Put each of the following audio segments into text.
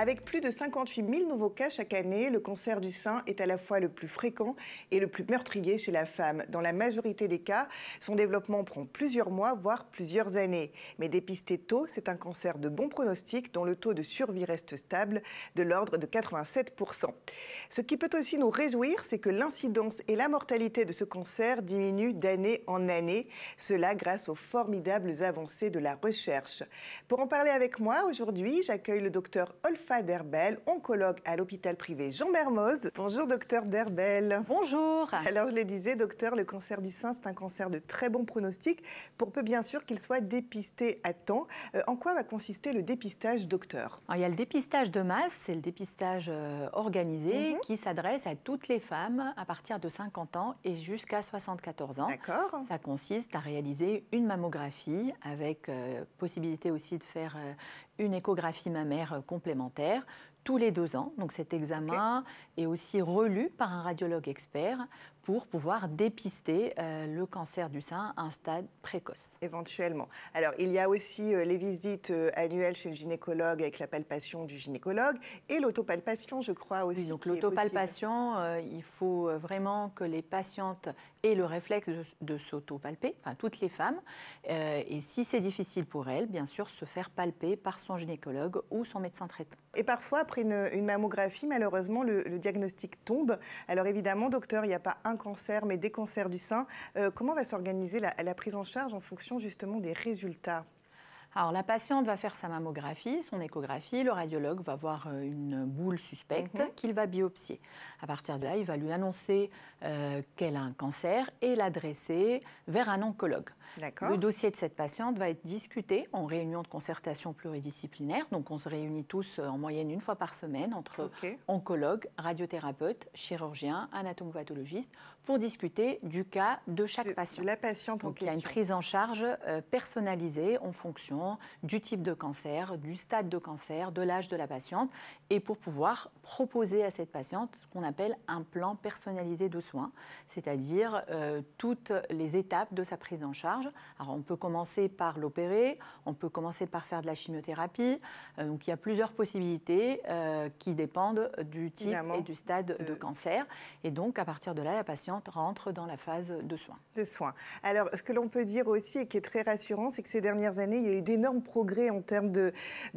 Avec plus de 58 000 nouveaux cas chaque année, le cancer du sein est à la fois le plus fréquent et le plus meurtrier chez la femme. Dans la majorité des cas, son développement prend plusieurs mois, voire plusieurs années. Mais dépisté tôt, c'est un cancer de bon pronostic dont le taux de survie reste stable, de l'ordre de 87%. Ce qui peut aussi nous réjouir, c'est que l'incidence et la mortalité de ce cancer diminuent d'année en année, cela grâce aux formidables avancées de la recherche. Pour en parler avec moi, aujourd'hui, j'accueille le docteur Olf Dr Derbel, oncologue à l'hôpital privé Jean Mermoz. Bonjour docteur Dherbel. Bonjour. Alors je le disais docteur, le cancer du sein c'est un cancer de très bon pronostic pour peu bien sûr qu'il soit dépisté à temps. Euh, en quoi va consister le dépistage docteur Il y a le dépistage de masse, c'est le dépistage euh, organisé mhm. qui s'adresse à toutes les femmes à partir de 50 ans et jusqu'à 74 ans. D'accord. Ça consiste à réaliser une mammographie avec euh, possibilité aussi de faire une échographie mammaire euh, complémentaire tous les deux ans. Donc cet examen est aussi relu par un radiologue expert pour pouvoir dépister euh, le cancer du sein à un stade précoce. Éventuellement. Alors, il y a aussi euh, les visites euh, annuelles chez le gynécologue avec la palpation du gynécologue et l'autopalpation, je crois aussi. Oui, donc l'autopalpation, il faut vraiment que les patientes aient le réflexe de, sauto s'autopalper, enfin toutes les femmes. et si c'est difficile pour elles, bien sûr, se faire palper par son gynécologue ou son médecin traitant. Et parfois, après une, mammographie, malheureusement, le diagnostic tombe. Alors évidemment, docteur, il n'y a pas un cancer, mais des cancers du sein. Euh, comment va s'organiser la, la prise en charge en fonction justement des résultats alors la patiente va faire sa mammographie, son échographie, le radiologue va voir euh, une boule suspecte mhm. qu'il va biopsier. À partir de là, il va lui annoncer euh, qu'elle a un cancer et l'adresser vers un oncologue. Le dossier de cette patiente va être discuté en réunion de concertation pluridisciplinaire. Donc on se réunit tous euh, en moyenne une fois par semaine entre oncologue, oncologues, radiothérapeutes, chirurgiens, anatomopathologistes pour discuter du cas de chaque patient. la patiente Donc en il y a une prise en charge personnalisée en fonction du type de cancer, du stade de cancer, de l'âge de la patiente, et pour pouvoir proposer à cette patiente ce qu'on appelle un plan personnalisé de soins, c'est-à-dire euh, toutes les étapes de sa prise en charge. Alors on peut commencer par l'opérer, on peut commencer par faire de la chimiothérapie, euh, donc il y a plusieurs possibilités euh, qui dépendent du type et du stade de... cancer, et donc à partir de là, la patiente rentre dans la phase de soins. De soins. Alors ce que l'on peut dire aussi et qui est très rassurant, c'est que ces dernières années, il y a eu d'énormes progrès en termes de,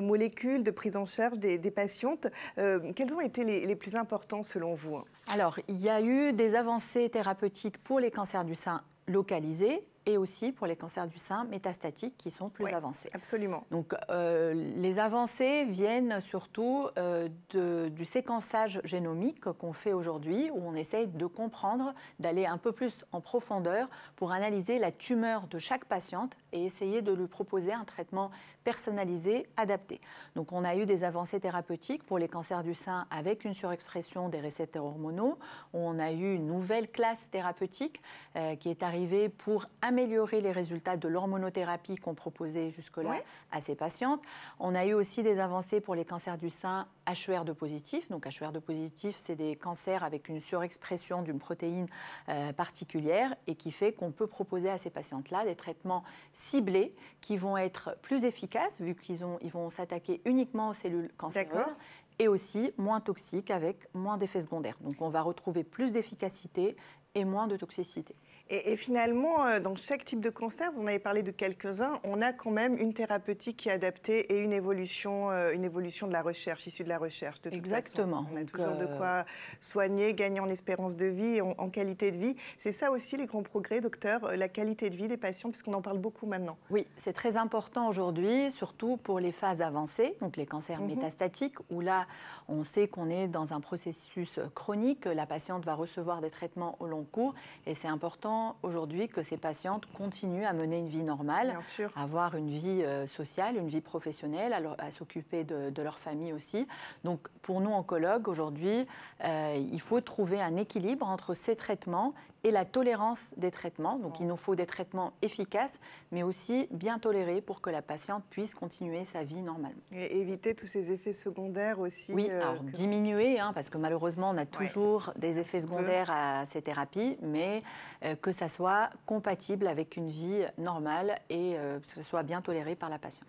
molécules, de prise en charge des, patientes. Euh, quels ont été les, plus importants selon vous hein Alors, il y a eu des avancées thérapeutiques pour les cancers du sein localisés, et aussi pour les cancers du sein métastatiques qui sont plus avancés. Absolument. Donc euh, les avancées viennent surtout euh, de, du séquençage génomique qu'on fait aujourd'hui, où on essaye de comprendre, d'aller un peu plus en profondeur pour analyser la tumeur de chaque patiente et essayer de lui proposer un traitement personnalisé, adapté. Donc on a eu des avancées thérapeutiques pour les cancers du sein avec une surexpression des récepteurs hormonaux. On a eu une nouvelle classe thérapeutique euh, qui est arrivée pour améliorer améliorer les résultats de l'hormonothérapie qu'on proposait jusque-là à ces patientes. On a eu aussi des avancées pour les cancers du sein HER2 positif. Donc HER2 positif, c'est des cancers avec une surexpression d'une protéine euh, particulière et qui fait qu'on peut proposer à ces patientes-là des traitements ciblés qui vont être plus efficaces vu qu'ils vont s'attaquer uniquement aux cellules cancéreuses et aussi moins toxiques avec moins d'effets secondaires. Donc on va retrouver plus d'efficacité et moins de toxicité. Et, finalement, euh, dans chaque type de cancer, vous en avez parlé de quelques-uns, on a quand même une thérapeutique qui est adaptée et une évolution, euh, une évolution de la recherche, issue de la recherche. De Exactement. on a toujours de euh, quoi soigner, gagner en espérance de vie, en, en qualité de vie. C'est ça aussi les grands progrès, docteur, la qualité de vie des patients, puisqu'on en parle beaucoup maintenant. Oui, c'est très important aujourd'hui, surtout pour les phases avancées, donc les cancers mhm. métastatiques, où là, on sait qu'on est dans un processus chronique, la patiente va recevoir des traitements au long cours, et c'est important aujourd'hui que ces patientes continuent à mener une vie normale, à avoir une vie euh, sociale, une vie professionnelle, à, s'occuper de, leur famille aussi. Donc pour nous oncologues, aujourd'hui, euh, il faut trouver un équilibre entre ces traitements et la tolérance des traitements. Donc il oh. nous faut des traitements efficaces, mais aussi bien tolérés pour que la patiente puisse continuer sa vie normalement. Et éviter tous ces effets secondaires aussi. Oui, euh, alors diminuer, hein, parce que malheureusement on a toujours des effets secondaires à ces thérapies, mais euh, que ça soit compatible avec une vie normale et euh, que ce soit bien toléré par la patiente.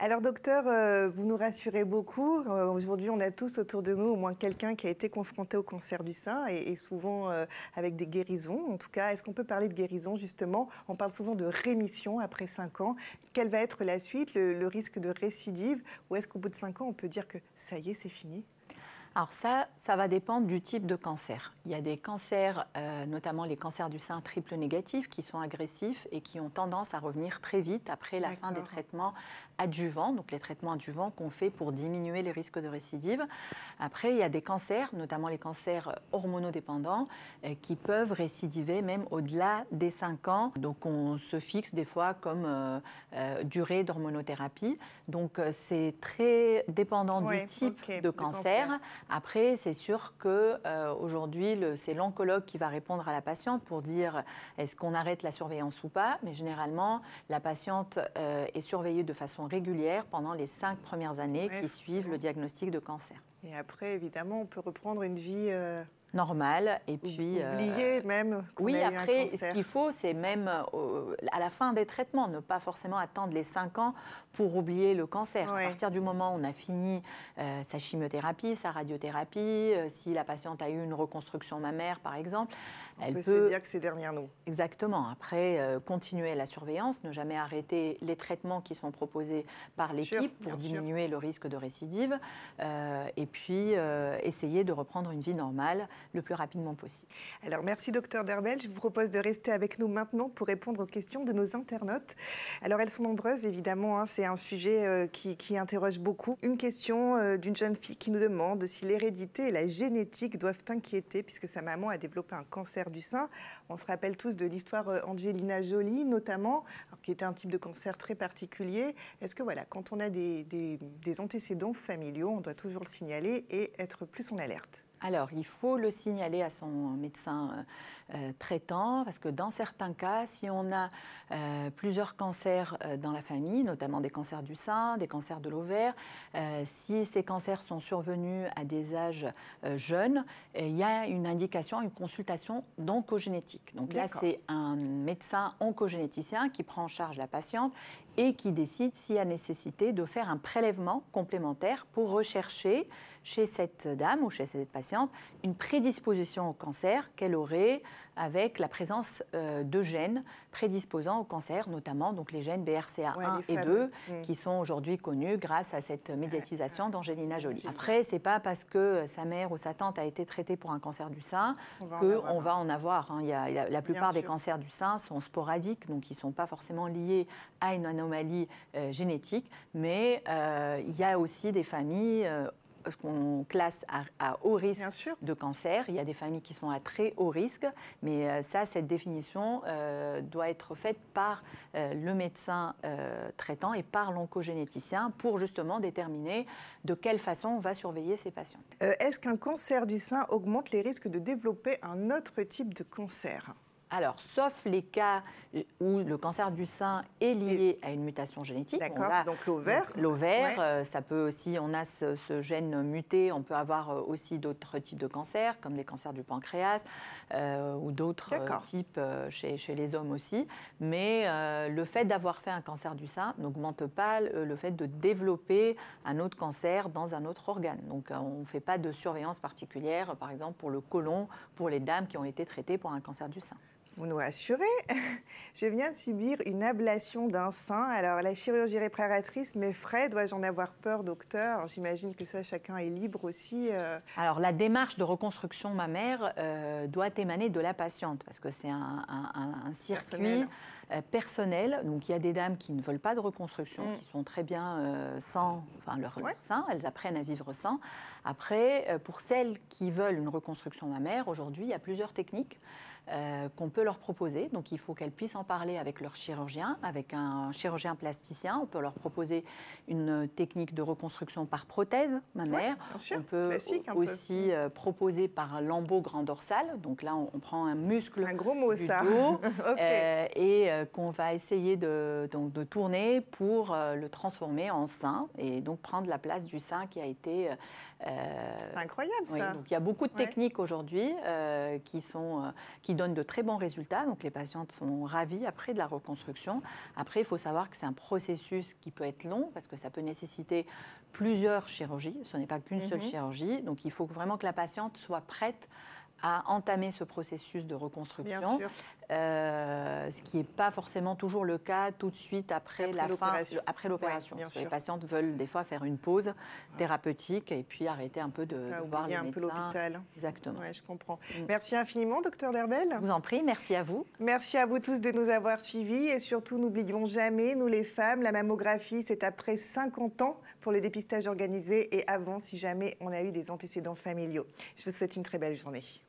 Alors docteur, vous nous rassurez beaucoup. Aujourd'hui on a tous autour de nous au moins quelqu'un qui a été confronté au cancer du sein et souvent avec des guérisons en tout cas Est-ce qu'on peut parler de guérison justement On parle souvent de rémission après 5 ans. Quelle va être la suite, le, le risque de récidive Ou est-ce qu'au bout de 5 ans, on peut dire que ça y est, c'est fini alors ça, ça va dépendre du type de cancer. Il y a des cancers, euh, notamment les cancers du sein triple négatif, qui sont agressifs et qui ont tendance à revenir très vite après la fin des traitements adjuvants, donc les traitements adjuvants qu'on fait pour diminuer les risques de récidive. Après, il y a des cancers, notamment les cancers hormonodépendants, euh, qui peuvent récidiver même au-delà des 5 ans. Donc on se fixe des fois comme euh, durée d'hormonothérapie. Donc c'est très dépendant du type de cancer. Après, c'est sûr que euh, aujourd'hui, c'est l'oncologue qui va répondre à la patiente pour dire est-ce qu'on arrête la surveillance ou pas. Mais généralement, la patiente euh, est surveillée de façon régulière pendant les cinq premières années qui suivent le diagnostic de cancer. Et après, évidemment, on peut reprendre une vie. Euh, normal. Et puis. Euh, oublier même. Oui, après, ce qu'il faut, c'est même euh, à la fin des traitements, ne pas forcément attendre les 5 ans pour oublier le cancer. À partir du moment où on a fini euh, sa chimiothérapie, sa radiothérapie, si la patiente a eu une reconstruction mammaire, par exemple, elle peut. se dire que c'est derrière nous. Exactement. Après, continuer la surveillance, ne jamais arrêter les traitements qui sont proposés par l'équipe pour diminuer le risque de récidive. et puis, essayer de reprendre une vie normale le plus rapidement possible. Alors merci docteur Derbel, je vous propose de rester avec nous maintenant pour répondre aux questions de nos internautes. Alors elles sont nombreuses évidemment, hein. c'est un sujet euh, qui, interroge beaucoup. Une question euh, d'une jeune fille qui nous demande si l'hérédité et la génétique doivent inquiéter puisque sa maman a développé un cancer du sein. On se rappelle tous de l'histoire euh, Angelina Jolie notamment, qui était un type de cancer très particulier. Est-ce que voilà, quand on a des, des antécédents familiaux, on doit toujours le signaler et être plus en alerte alors, il faut le signaler à son médecin euh, euh, traitant parce que dans certains cas, si on a euh, plusieurs cancers dans la famille, notamment des cancers du sein, des cancers de l'ovaire, si ces cancers sont survenus à des âges jeunes, il y a une indication, une consultation d'oncogénétique. Donc là, c'est un médecin oncogénéticien qui prend en charge la patiente et qui décide s'il y a nécessité de faire un prélèvement complémentaire pour rechercher chez cette dame ou chez cette patiente une prédisposition au cancer qu'elle aurait avec la présence euh, de gènes prédisposant au cancer, notamment donc les gènes BRCA1 et 2 mm. qui sont aujourd'hui connus grâce à cette médiatisation d'Angélina Jolie. Après, c'est pas parce que euh, sa mère ou sa tante a été traitée pour un cancer du sein qu'on va en avoir. Hein. Il y la, plupart des cancers du sein sont sporadiques, donc ils ne sont pas forcément liés à une anomalie euh, génétique, mais il y a aussi des familles parce qu'on classe à, haut risque de cancer. Il y a des familles qui sont à très haut risque, mais euh, ça, cette définition euh, doit être faite par euh, le médecin traitant et par l'oncogénéticien pour justement déterminer de quelle façon on va surveiller ces patients. Est-ce qu'un cancer du sein augmente les risques de développer un autre type de cancer alors, sauf les cas euh, où le cancer du sein est lié à une mutation génétique. D'accord, donc l'ovaire. L'ovaire, euh, ça peut aussi, on a ce, gène muté, on peut avoir euh, aussi d'autres types de cancers, comme les cancers du pancréas ou d'autres types chez, les hommes aussi. Mais le fait d'avoir fait un cancer du sein n'augmente pas le fait de développer un autre cancer dans un autre organe. Donc, on ne fait pas de surveillance particulière, par exemple, pour le côlon, pour les dames qui ont été traitées pour un cancer du sein. Vous nous rassurez. je viens de subir une ablation d'un sein. Alors, la chirurgie réparatrice m'effraie. Dois-je en avoir peur, docteur J'imagine que ça, chacun est libre aussi. Euh. Alors, la démarche de reconstruction mammaire euh, doit émaner de la patiente parce que c'est un, circuit euh, personnel. Donc, il y a des dames qui ne veulent pas de reconstruction, mm. qui sont très bien sans enfin, leur, sein. Elles apprennent à vivre sans. Après, pour celles qui veulent une reconstruction mammaire, aujourd'hui, il y a plusieurs techniques. Euh, qu'on peut leur proposer. Donc il faut qu'elles puissent en parler avec leur chirurgien, avec un chirurgien plasticien. On peut leur proposer une technique de reconstruction par prothèse ma mère, on peut aussi euh, proposer par lambeau grand dorsal. Donc là, on, prend un muscle un gros mot, du dos euh, et qu'on va essayer de, tourner pour le transformer en sein et donc prendre la place du sein qui a été... C'est incroyable, ça. donc il y a beaucoup de techniques aujourd'hui qui sont... qui donne de très bons résultats, donc les patientes sont ravies après de la reconstruction. Après, il faut savoir que c'est un processus qui peut être long parce que ça peut nécessiter plusieurs chirurgies, ce n'est pas qu'une seule mhm. chirurgie, donc il faut vraiment que la patiente soit prête à entamer ce processus de reconstruction, euh, ce qui n'est pas forcément toujours le cas tout de suite après, la après l'opération. les patientes veulent des fois faire une pause thérapeutique et puis arrêter un peu de, Ça, voir les un peu l'hôpital. Exactement. Ouais, je comprends. Mm. Merci infiniment, docteur Derbel. vous en prie, merci à vous. Merci à vous tous de nous avoir suivis et surtout n'oublions jamais, nous les femmes, la mammographie, c'est après 50 ans pour le dépistage organisé et avant si jamais on a eu des antécédents familiaux. Je vous souhaite une très belle journée.